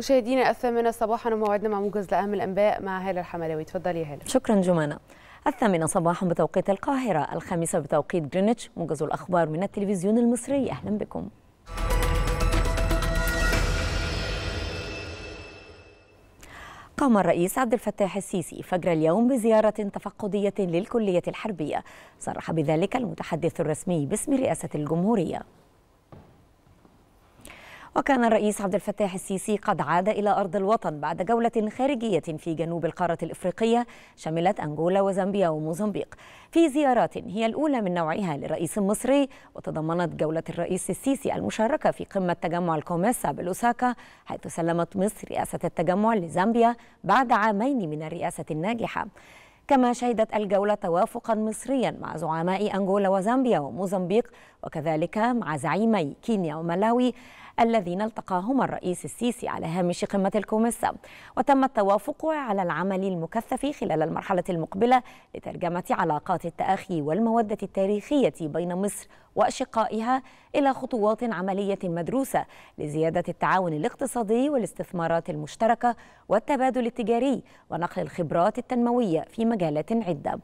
مشاهدينا الثامنة صباحا وموعدنا مع موجز لأهم الأنباء مع هالة الحملاوي تفضلي يا هالة شكرا جمانة الثامنة صباحا بتوقيت القاهرة الخامسة بتوقيت جرينتش موجز الأخبار من التلفزيون المصري أهلا بكم قام الرئيس عبد الفتاح السيسي فجر اليوم بزيارة تفقدية للكلية الحربية صرح بذلك المتحدث الرسمي باسم رئاسة الجمهورية وكان الرئيس عبد الفتاح السيسي قد عاد إلى أرض الوطن بعد جولة خارجية في جنوب القارة الإفريقية شملت أنغولا وزامبيا وموزمبيق في زيارات هي الأولى من نوعها للرئيس المصري وتضمنت جولة الرئيس السيسي المشاركة في قمة تجمع الكوميسا بلوساكا حيث سلمت مصر رئاسة التجمع لزامبيا بعد عامين من الرئاسة الناجحة كما شهدت الجولة توافقا مصريا مع زعماء أنغولا وزامبيا وموزمبيق وكذلك مع زعيمي كينيا وملاوي الذين التقاهما الرئيس السيسي على هامش قمة الكوميسا وتم التوافق على العمل المكثف خلال المرحلة المقبلة لترجمة علاقات التأخي والمودة التاريخية بين مصر وأشقائها إلى خطوات عملية مدروسة لزيادة التعاون الاقتصادي والاستثمارات المشتركة والتبادل التجاري ونقل الخبرات التنموية في مجالات عدة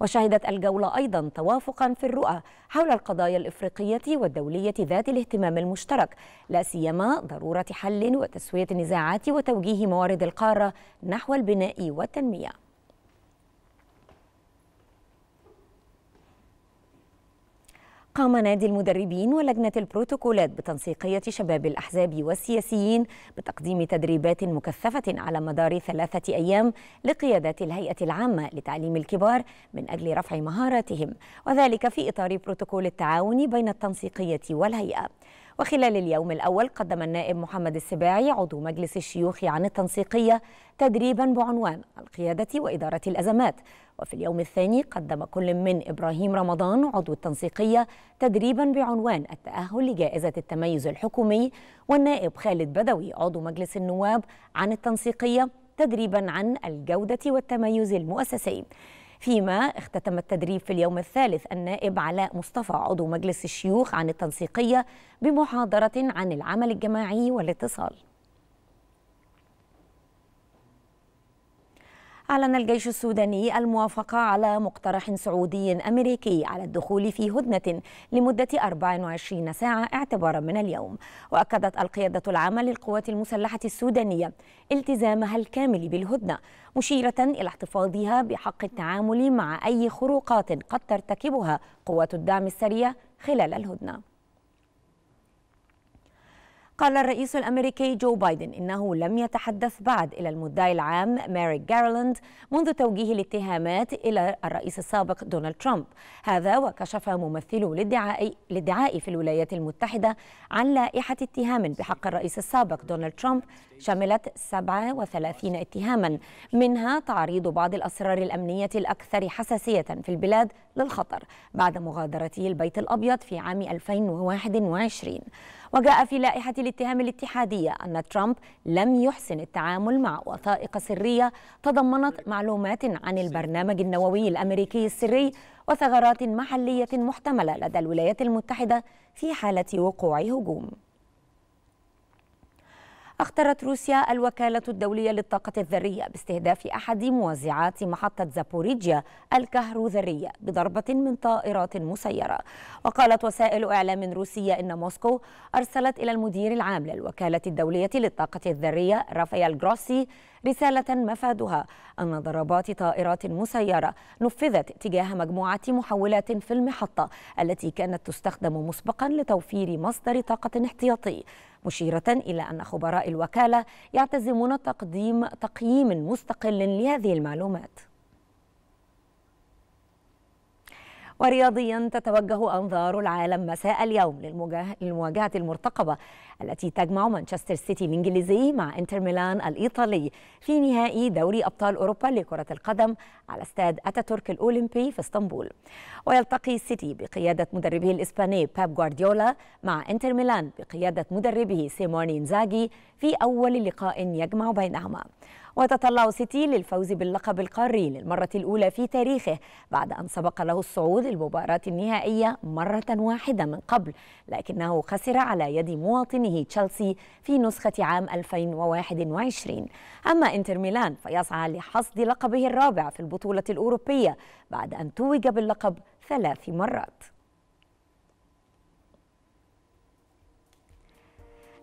وشهدت الجولة أيضا توافقا في الرؤى حول القضايا الإفريقية والدولية ذات الاهتمام المشترك لا سيما ضرورة حل وتسوية النزاعات وتوجيه موارد القارة نحو البناء والتنمية قام نادي المدربين ولجنة البروتوكولات بتنسيقية شباب الأحزاب والسياسيين بتقديم تدريبات مكثفة على مدار ثلاثة أيام لقيادات الهيئة العامة لتعليم الكبار من أجل رفع مهاراتهم وذلك في إطار بروتوكول التعاون بين التنسيقية والهيئة وخلال اليوم الأول قدم النائب محمد السباعي عضو مجلس الشيوخ عن التنسيقية تدريبا بعنوان القيادة وإدارة الأزمات وفي اليوم الثاني قدم كل من إبراهيم رمضان عضو التنسيقية تدريبا بعنوان التأهل لجائزة التميز الحكومي والنائب خالد بدوي عضو مجلس النواب عن التنسيقية تدريبا عن الجودة والتميز المؤسسي فيما اختتم التدريب في اليوم الثالث النائب علاء مصطفى عضو مجلس الشيوخ عن التنسيقية بمحاضرة عن العمل الجماعي والاتصال أعلن الجيش السوداني الموافقة على مقترح سعودي أمريكي على الدخول في هدنة لمدة 24 ساعة اعتبارا من اليوم وأكدت القيادة العامة للقوات المسلحة السودانية التزامها الكامل بالهدنة مشيرة إلى احتفاظها بحق التعامل مع أي خروقات قد ترتكبها قوات الدعم السريع خلال الهدنه قال الرئيس الأمريكي جو بايدن إنه لم يتحدث بعد إلى المدعي العام ماري جارلاند منذ توجيه الاتهامات إلى الرئيس السابق دونالد ترامب هذا وكشف ممثل الادعاء في الولايات المتحدة عن لائحة اتهام بحق الرئيس السابق دونالد ترامب شملت 37 اتهاما منها تعريض بعض الأسرار الأمنية الأكثر حساسية في البلاد للخطر بعد مغادرته البيت الأبيض في عام 2021 وجاء في لائحة الاتهام الاتحادية أن ترامب لم يحسن التعامل مع وثائق سرية تضمنت معلومات عن البرنامج النووي الأمريكي السري وثغرات محلية محتملة لدى الولايات المتحدة في حالة وقوع هجوم أخطرت روسيا الوكالة الدولية للطاقة الذرية باستهداف أحد موزعات محطة زابوريجيا الكهروذرية بضربة من طائرات مسيرة وقالت وسائل إعلام روسية إن موسكو أرسلت إلى المدير العام للوكالة الدولية للطاقة الذرية رافائيل جروسي رسالة مفادها أن ضربات طائرات مسيرة نفذت تجاه مجموعة محولات في المحطة التي كانت تستخدم مسبقا لتوفير مصدر طاقة احتياطي مشيرة إلى أن خبراء الوكالة يعتزمون تقديم تقييم مستقل لهذه المعلومات ورياضيا تتوجه أنظار العالم مساء اليوم للمواجهة المرتقبة التي تجمع مانشستر سيتي الإنجليزي مع إنتر ميلان الإيطالي في نهائي دوري أبطال أوروبا لكرة القدم على استاد أتاتورك الأولمبي في اسطنبول ويلتقي السيتي بقيادة مدربه الإسباني باب غوارديولا مع إنتر ميلان بقيادة مدربه سيموني إنزاجي في أول لقاء يجمع بينهما وتطلع سيتي للفوز باللقب القاري للمرة الأولى في تاريخه بعد أن سبق له الصعود للمباراة النهائية مرة واحدة من قبل لكنه خسر على يد مواطنه تشيلسي في نسخة عام 2021 أما إنتر ميلان فيسعى لحصد لقبه الرابع في البطولة الأوروبية بعد أن توج باللقب ثلاث مرات